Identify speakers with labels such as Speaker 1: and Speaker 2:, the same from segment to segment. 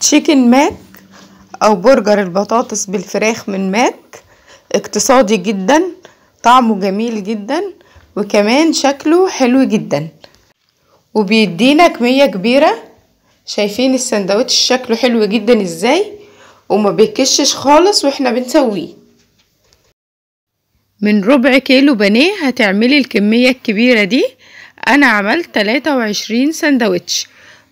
Speaker 1: تشيكن ماك او برجر البطاطس بالفراخ من ماك اقتصادي جدا طعمه جميل جدا وكمان شكله حلو جدا وبيدينا كمية كبيرة شايفين السندوتش شكله حلو جدا ازاي وما بيكشش خالص واحنا بنسويه من ربع كيلو بانيه هتعملي الكمية الكبيرة دي انا عملت 23 سندوتش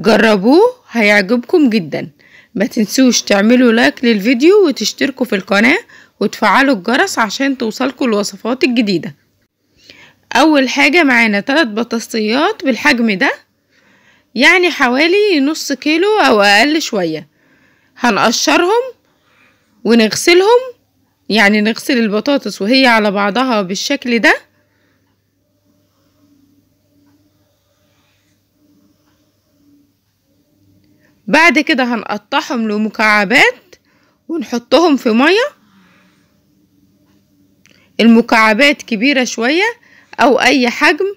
Speaker 1: جربوه هيعجبكم جدا ما تنسوش تعملوا لايك للفيديو وتشتركوا في القناة وتفعلوا الجرس عشان توصلكوا الوصفات الجديدة اول حاجة معانا ثلاث بطاطسيات بالحجم ده يعني حوالي نص كيلو او اقل شوية هنقشرهم ونغسلهم يعني نغسل البطاطس وهي على بعضها بالشكل ده بعد كده هنقطعهم لمكعبات ونحطهم في مية المكعبات كبيرة شوية أو أي حجم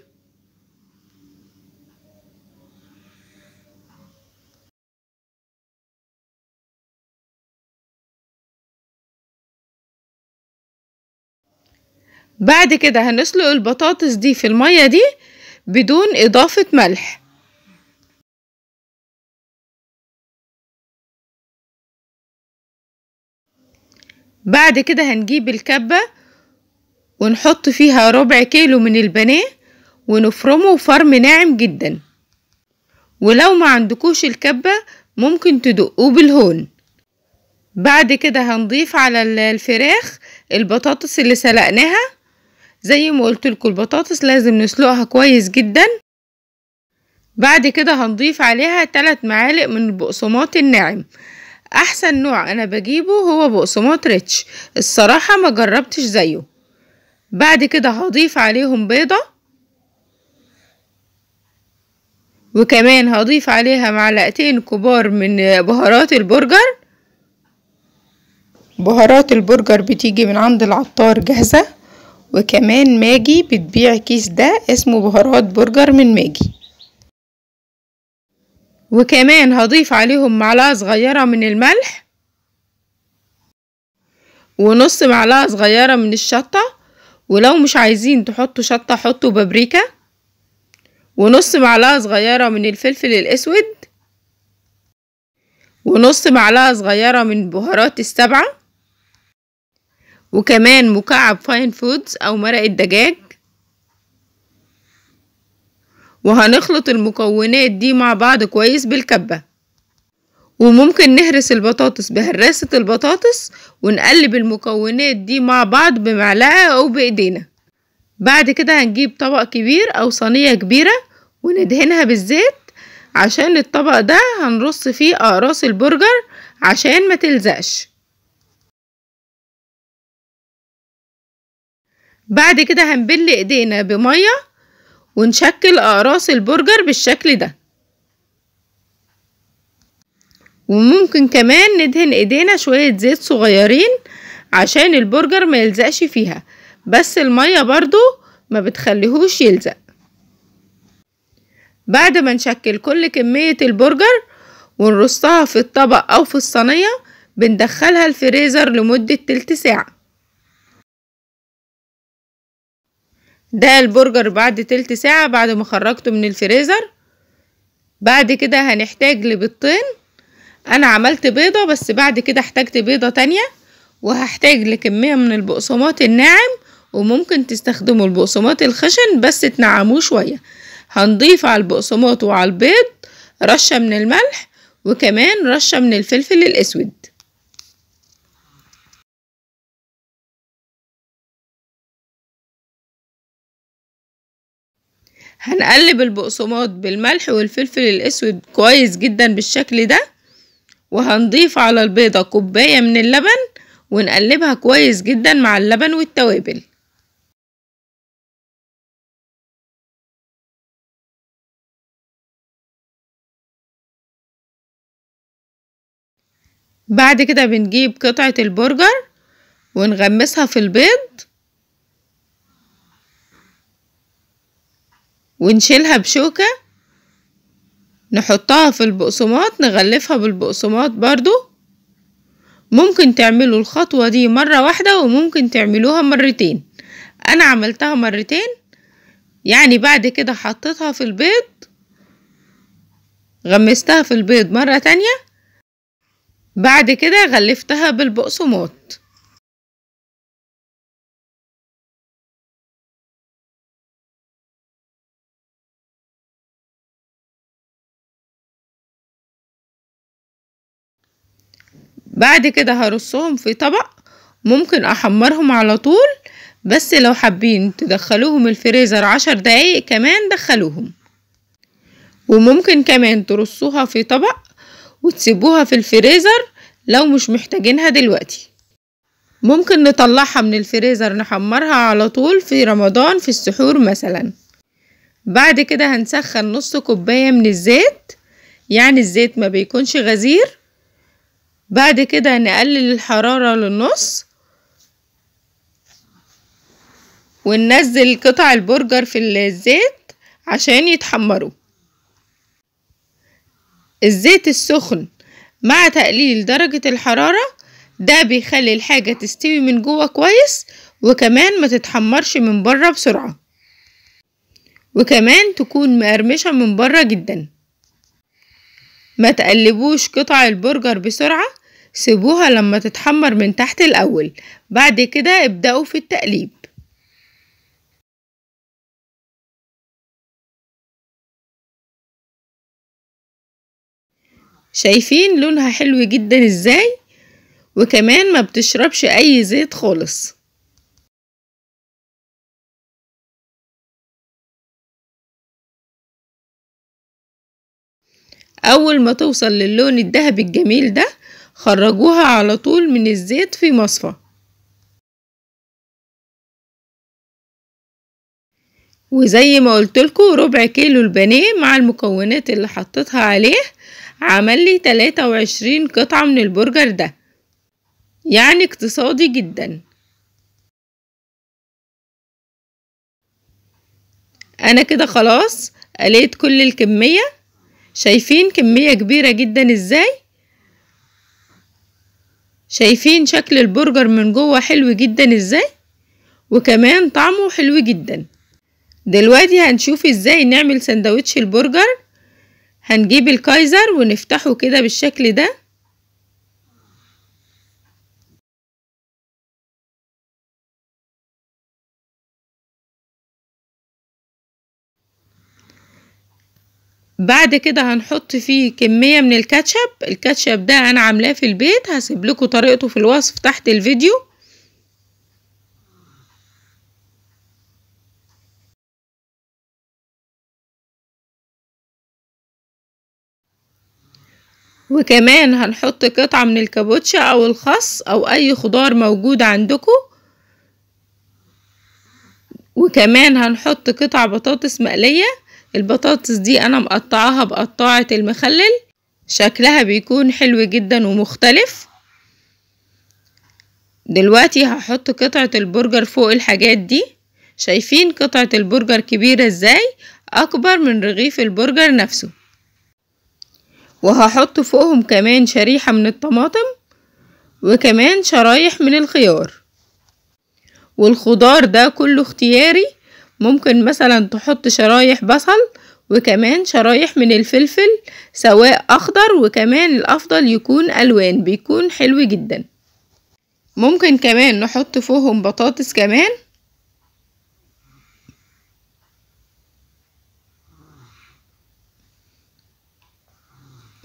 Speaker 2: بعد كده هنسلق البطاطس دي في المية دي بدون إضافة ملح بعد كده
Speaker 3: هنجيب الكبة ونحط فيها ربع كيلو من البانيه
Speaker 1: ونفرمه فرم ناعم جدا ولو ما عندكوش الكبة ممكن تدقوه بالهون بعد كده هنضيف على الفراخ البطاطس اللي سلقناها زي ما قلت لكم البطاطس لازم نسلقها كويس جدا بعد كده هنضيف عليها 3 معالق من البقسماط الناعم احسن نوع انا بجيبه هو بقسماط ريتش الصراحة ما جربتش زيه بعد كده هضيف عليهم بيضة وكمان هضيف عليها معلقتين كبار من بهارات البرجر بهارات البرجر بتيجي من عند العطار جاهزة وكمان ماجي بتبيع كيس ده اسمه بهارات برجر من ماجي وكمان هضيف عليهم معلقة صغيرة من الملح ونص معلقة صغيرة من الشطة ولو مش عايزين تحطوا شطة حطوا بابريكا ونص معلقة صغيرة من الفلفل الأسود ونص معلقة صغيرة من البهارات السبعة وكمان مكعب فاين فودز أو مرق الدجاج وهنخلط المكونات دي مع بعض كويس بالكبة وممكن نهرس البطاطس بهراسة البطاطس ونقلب المكونات دي مع بعض بمعلقة أو بإيدينا بعد كده هنجيب طبق كبير أو صينية كبيرة وندهنها بالزيت عشان الطبق ده هنرص فيه
Speaker 3: أقراص البرجر عشان ما تلزقش بعد كده هنبل ايدينا بمية
Speaker 1: ونشكل أقراص البرجر بالشكل ده وممكن كمان ندهن ايدينا شوية زيت صغيرين عشان البرجر ما يلزقش فيها بس المية برضو ما بتخليهوش يلزق بعد ما نشكل كل كمية البرجر ونرصها في الطبق أو في الصينية بندخلها الفريزر لمدة تلت ساعة ده البرجر بعد تلت ساعة بعد ما خرجته من الفريزر بعد كده هنحتاج لبيضتين انا عملت بيضة بس بعد كده احتاجت بيضة تانية وهحتاج لكمية من البقسماط الناعم وممكن تستخدموا البقسماط الخشن بس تنعموه شوية هنضيف على البقسماط وعلى البيض رشة من الملح
Speaker 2: وكمان رشة من الفلفل الاسود
Speaker 3: هنقلب البقسماط بالملح والفلفل الاسود كويس جدا بالشكل ده وهنضيف على البيضة كوباية من اللبن ونقلبها كويس
Speaker 2: جدا مع اللبن والتوابل بعد كده بنجيب قطعة البرجر
Speaker 1: ونغمسها في البيض ونشيلها بشوكة نحطها في البقسماط نغلفها بالبقسماط برضو ممكن تعملوا الخطوة دي مرة واحدة وممكن تعملوها مرتين انا عملتها مرتين يعني بعد كده حطيتها في البيض غمستها في البيض مرة تانية
Speaker 2: بعد كده غلفتها بالبقسماط بعد كده هرصهم في طبق ممكن
Speaker 1: احمرهم على طول بس لو حابين تدخلوهم الفريزر عشر دقايق كمان دخلوهم وممكن كمان ترصوها في طبق وتسيبوها في الفريزر لو مش محتاجينها دلوقتي ممكن نطلعها من الفريزر نحمرها على طول في رمضان في السحور مثلا بعد كده هنسخن نص كوباية من الزيت يعني الزيت ما بيكونش غزير بعد كده نقلل الحرارة للنص وننزل قطع البرجر في الزيت عشان يتحمروا الزيت السخن مع تقليل درجة الحرارة ده بيخلي الحاجة تستوي من جوه كويس وكمان ما تتحمرش من بره بسرعة وكمان تكون مقرمشة من بره جداً ما تقلبوش قطع البرجر بسرعة سيبوها لما تتحمر من تحت الأول بعد
Speaker 2: كده ابدأوا في التقليب شايفين
Speaker 3: لونها حلو جدا ازاي وكمان ما بتشربش اي زيت خالص
Speaker 2: أول ما توصل للون
Speaker 3: الذهبي الجميل ده خرجوها على طول من الزيت في مصفى وزي ما قلتلكوا ربع كيلو البانيه مع المكونات اللي حطيتها عليه عمل لي تلاتة وعشرين قطعة من البرجر ده يعني اقتصادي جدا انا كده خلاص قليت كل الكمية شايفين كمية كبيرة جدا ازاي
Speaker 1: شايفين شكل البرجر من جوه حلو جدا ازاي وكمان طعمه حلو جدا دلوقتي هنشوف ازاي نعمل سندوتش البرجر هنجيب الكايزر ونفتحه كده بالشكل
Speaker 2: ده بعد كده هنحط فيه كمية من الكاتشب
Speaker 1: الكاتشب ده انا عاملاه في البيت هسيب لكم طريقته في الوصف تحت الفيديو
Speaker 3: وكمان هنحط قطعة من الكابوتشا او الخس او اي خضار موجود عندكم
Speaker 1: وكمان هنحط قطع بطاطس مقلية البطاطس دي انا مقطعاها بقطاعة المخلل شكلها بيكون حلو جدا ومختلف دلوقتي هحط قطعة البرجر فوق الحاجات دي شايفين قطعة البرجر كبيرة ازاي اكبر من رغيف البرجر نفسه وهحط فوقهم كمان شريحة من الطماطم وكمان شرايح من الخيار والخضار ده كله اختياري ممكن مثلا تحط شرايح بصل وكمان شرايح من الفلفل سواء أخضر وكمان الأفضل يكون ألوان بيكون حلو جدا ممكن كمان نحط فوقهم بطاطس كمان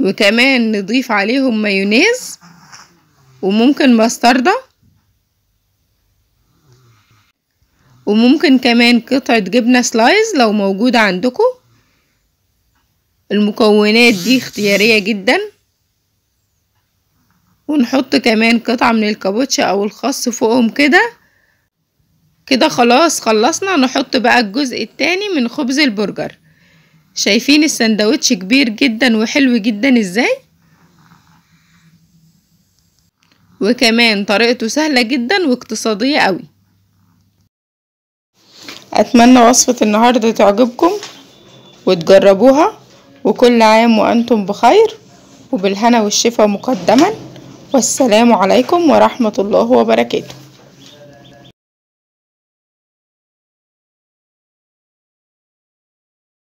Speaker 1: وكمان نضيف عليهم مايونيز وممكن مستردة وممكن كمان قطعة جبنة سلايز لو موجودة عندكم المكونات دي اختيارية جدا ونحط كمان قطعة من الكابوتشا او الخص فوقهم كده كده خلاص خلصنا نحط بقى الجزء التاني من خبز البرجر شايفين السندوتش كبير جدا وحلو جدا ازاي وكمان طريقته سهلة جدا واقتصادية قوي أتمنى وصفة النهاردة تعجبكم وتجربوها وكل عام وأنتم بخير وبالهنا
Speaker 2: والشفا مقدما والسلام عليكم ورحمة الله وبركاته